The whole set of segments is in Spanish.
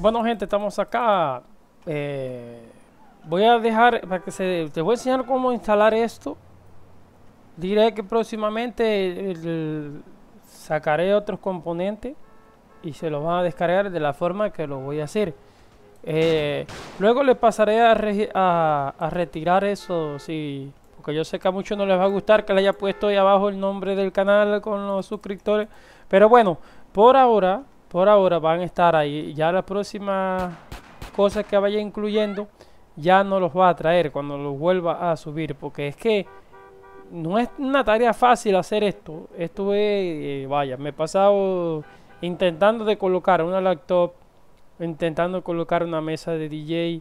Bueno, gente, estamos acá. Eh, voy a dejar para que se. Te voy a enseñar cómo instalar esto. Diré que próximamente sacaré otros componentes y se los van a descargar de la forma que lo voy a hacer. Eh, luego les pasaré a, retirar eso porque yo sé que a muchos no les va a gustar que le haya puesto ahí abajo el nombre del canal con los suscriptores. Pero bueno, por ahora por ahora van a estar ahí. Ya las próximas cosas que vaya incluyendo ya no los va a traer cuando los vuelva a subir. Porque es que no es una tarea fácil hacer esto. Esto es, eh, vaya, me he pasado intentando de colocar una laptop, intentando colocar una mesa de DJ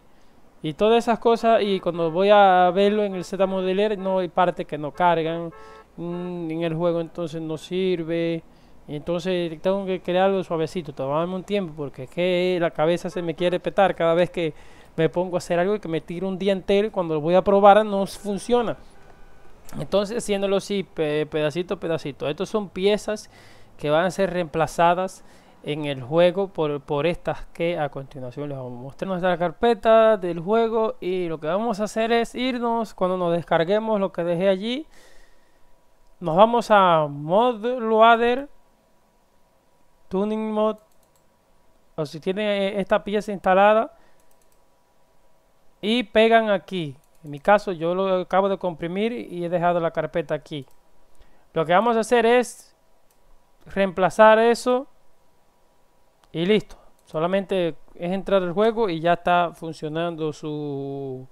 y todas esas cosas. Y cuando voy a verlo en el Z Modeler, no hay parte que no cargan. Mm, en el juego entonces no sirve. Entonces tengo que crear algo suavecito, tomarme un tiempo, porque es que la cabeza se me quiere petar cada vez que me pongo a hacer algo y que me tiro un día entero cuando lo voy a probar no funciona. Entonces, haciéndolo así, pedacito pedacito. Estas son piezas que van a ser reemplazadas en el juego por, por estas que a continuación les vamos a mostrar nuestra carpeta del juego y lo que vamos a hacer es irnos cuando nos descarguemos lo que dejé allí nos vamos a mod loader tuning mod o si tiene esta pieza instalada y pegan aquí en mi caso yo lo acabo de comprimir y he dejado la carpeta aquí lo que vamos a hacer es reemplazar eso y listo solamente es entrar al juego y ya está funcionando su,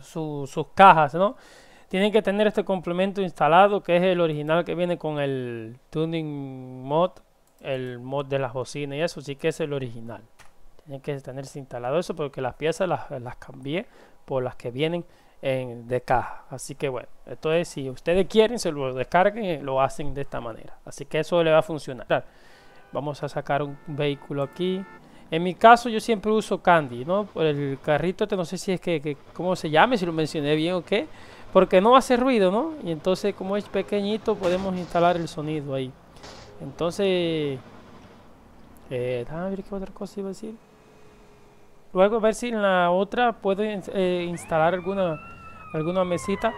su sus cajas no tienen que tener este complemento instalado que es el original que viene con el tuning mod el mod de las bocinas y eso sí que es el original tienen que tenerse instalado eso porque las piezas las, las cambié por las que vienen en, de caja así que bueno entonces si ustedes quieren se lo descarguen lo hacen de esta manera así que eso le va a funcionar vamos a sacar un vehículo aquí en mi caso yo siempre uso Candy, ¿no? Por el carrito, este, no sé si es que, que cómo se llame, si lo mencioné bien o qué porque no hace ruido, ¿no? Y entonces como es pequeñito podemos instalar el sonido ahí. Entonces, eh, a ver qué otra cosa iba a decir. Luego a ver si en la otra puedo eh, instalar alguna alguna mesita.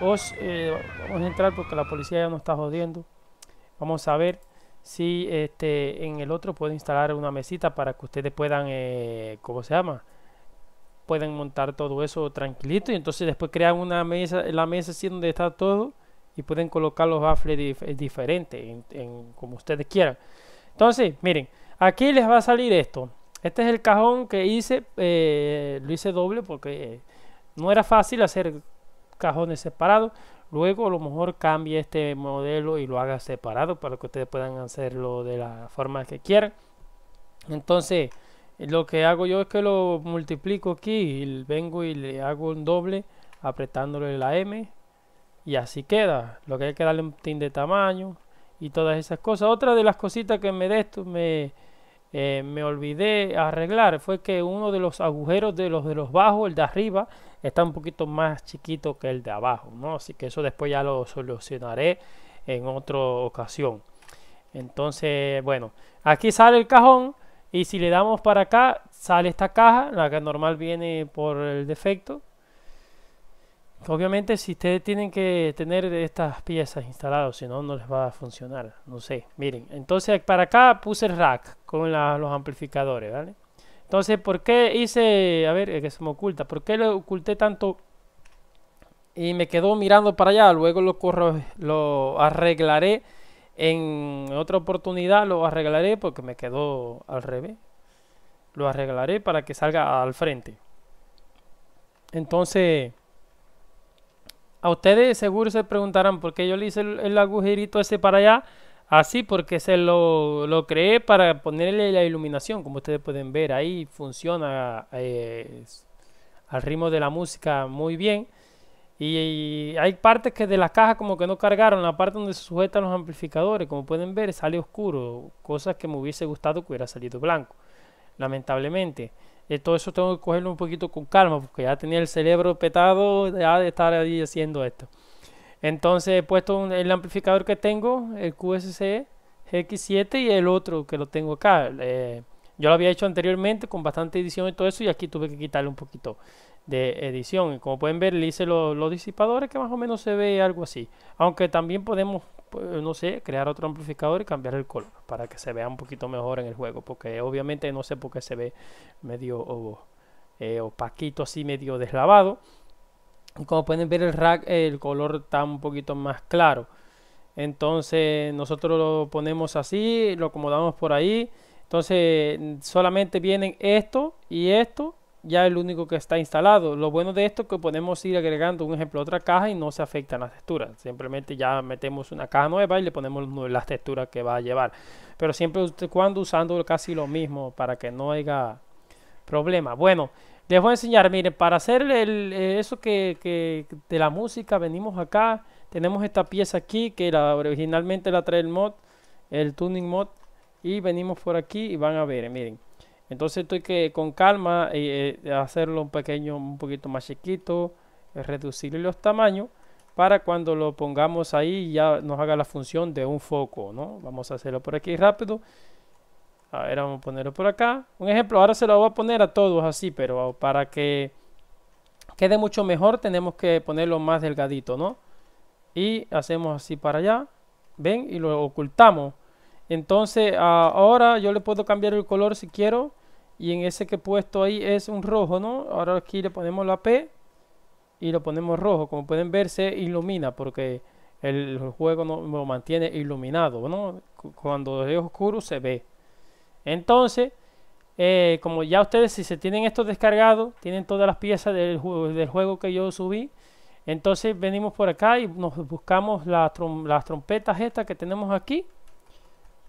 Os, eh, vamos a entrar porque la policía ya nos está jodiendo. Vamos a ver si este en el otro puedo instalar una mesita para que ustedes puedan, eh, ¿cómo se llama? pueden montar todo eso tranquilito y entonces después crean una mesa, la mesa así donde está todo y pueden colocar los baffles eh, diferentes, en, como ustedes quieran. Entonces, miren, aquí les va a salir esto. Este es el cajón que hice, eh, lo hice doble porque eh, no era fácil hacer cajones separados. Luego a lo mejor cambie este modelo y lo haga separado para que ustedes puedan hacerlo de la forma que quieran. Entonces, lo que hago yo es que lo multiplico aquí y vengo y le hago un doble apretándole la M y así queda lo que hay que darle un tin de tamaño y todas esas cosas otra de las cositas que me de esto me, eh, me olvidé arreglar fue que uno de los agujeros de los de los bajos el de arriba está un poquito más chiquito que el de abajo no así que eso después ya lo solucionaré en otra ocasión entonces bueno aquí sale el cajón y si le damos para acá, sale esta caja, la que normal viene por el defecto. Obviamente si ustedes tienen que tener estas piezas instaladas, si no, no les va a funcionar. No sé, miren. Entonces para acá puse el rack con los amplificadores, ¿vale? Entonces, ¿por qué hice... A ver, que se me oculta. ¿Por qué lo oculté tanto y me quedó mirando para allá? Luego lo corro, lo arreglaré en otra oportunidad lo arreglaré porque me quedó al revés. Lo arreglaré para que salga al frente. Entonces, a ustedes seguro se preguntarán por qué yo le hice el, agujerito ese para allá. Así porque se lo, lo, creé para ponerle la iluminación. Como ustedes pueden ver, ahí funciona eh, al ritmo de la música muy bien. Y, hay partes que de la caja como que no cargaron, la parte donde se sujetan los amplificadores, como pueden ver, sale oscuro, cosas que me hubiese gustado que hubiera salido blanco, lamentablemente. Eh, todo eso tengo que cogerlo un poquito con calma, porque ya tenía el cerebro petado de estar ahí haciendo esto. Entonces he puesto el amplificador que tengo, el QSC X7 y el otro que lo tengo acá. Eh, yo lo había hecho anteriormente con bastante edición y todo eso y aquí tuve que quitarle un poquito de edición. Como pueden ver, le hice los, disipadores que más o menos se ve algo así. Aunque también podemos, pues, no sé, crear otro amplificador y cambiar el color para que se vea un poquito mejor en el juego. Porque obviamente no sé por qué se ve medio eh, opaquito, así medio deslavado. Como pueden ver, el rack, el color está un poquito más claro. Entonces nosotros lo ponemos así, lo acomodamos por ahí. Entonces solamente vienen esto y esto ya el único que está instalado. Lo bueno de esto es que podemos ir agregando, un ejemplo, a otra caja y no se afectan las texturas. Simplemente ya metemos una caja nueva y le ponemos las texturas que va a llevar. Pero siempre cuando usando casi lo mismo para que no haya problema. Bueno, les voy a enseñar, miren, para hacer el, eso que, de la música venimos acá. Tenemos esta pieza aquí que originalmente la trae el mod, el tuning mod. Y venimos por aquí y van a ver, miren entonces estoy que con calma eh, eh, hacerlo un pequeño, un poquito más chiquito, eh, reducir los tamaños para cuando lo pongamos ahí ya nos haga la función de un foco, ¿no? Vamos a hacerlo por aquí rápido. A ver, vamos a ponerlo por acá. Un ejemplo, ahora se lo voy a poner a todos así, pero para que quede mucho mejor tenemos que ponerlo más delgadito, ¿no? Y hacemos así para allá, ¿ven? Y lo ocultamos entonces ahora yo le puedo cambiar el color si quiero y en ese que he puesto ahí es un rojo no ahora aquí le ponemos la P y lo ponemos rojo como pueden ver se ilumina porque el juego no lo mantiene iluminado ¿no? cuando es oscuro se ve entonces eh, como ya ustedes si se tienen esto descargado tienen todas las piezas del, del juego que yo subí entonces venimos por acá y nos buscamos las, las trompetas estas que tenemos aquí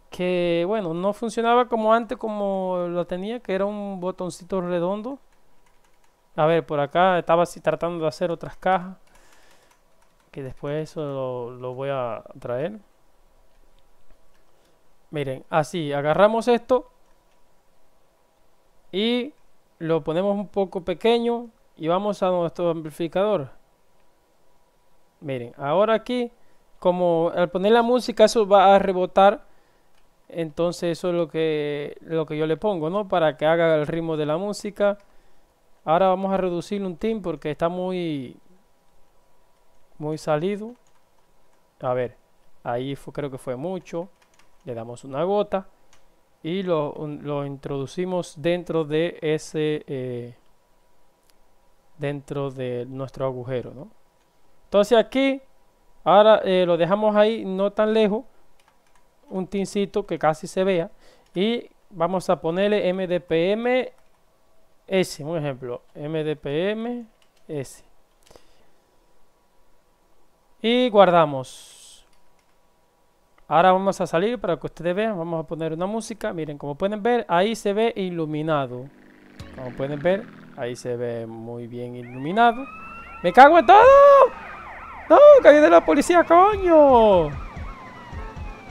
que bueno, no funcionaba como antes como lo tenía, que era un botoncito redondo. A ver, por acá estaba así tratando de hacer otras cajas, que después eso lo, lo voy a traer. Miren, así, agarramos esto y lo ponemos un poco pequeño y vamos a nuestro amplificador. Miren, ahora aquí, como al poner la música, eso va a rebotar entonces eso es lo que, lo que yo le pongo, ¿no? Para que haga el ritmo de la música. Ahora vamos a reducir un team porque está muy, muy salido. A ver, ahí fue, creo que fue mucho. Le damos una gota y lo, introducimos dentro de ese, eh, dentro de nuestro agujero, ¿no? Entonces aquí, ahora eh, lo dejamos ahí, no tan lejos un tincito que casi se vea y vamos a ponerle mdpm s, un ejemplo, mdpm s. Y guardamos. Ahora vamos a salir para que ustedes vean, vamos a poner una música. Miren, como pueden ver, ahí se ve iluminado. Como pueden ver, ahí se ve muy bien iluminado. ¡Me cago en todo! ¡No! ¡Que de la policía, coño!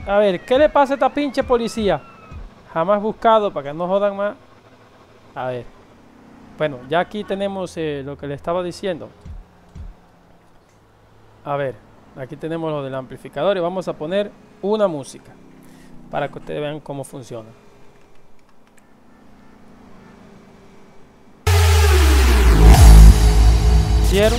A ver, ¿qué le pasa a esta pinche policía? Jamás buscado, para que no jodan más. A ver. Bueno, ya aquí tenemos eh, lo que le estaba diciendo. A ver, aquí tenemos lo del amplificador y vamos a poner una música. Para que ustedes vean cómo funciona. Cierro.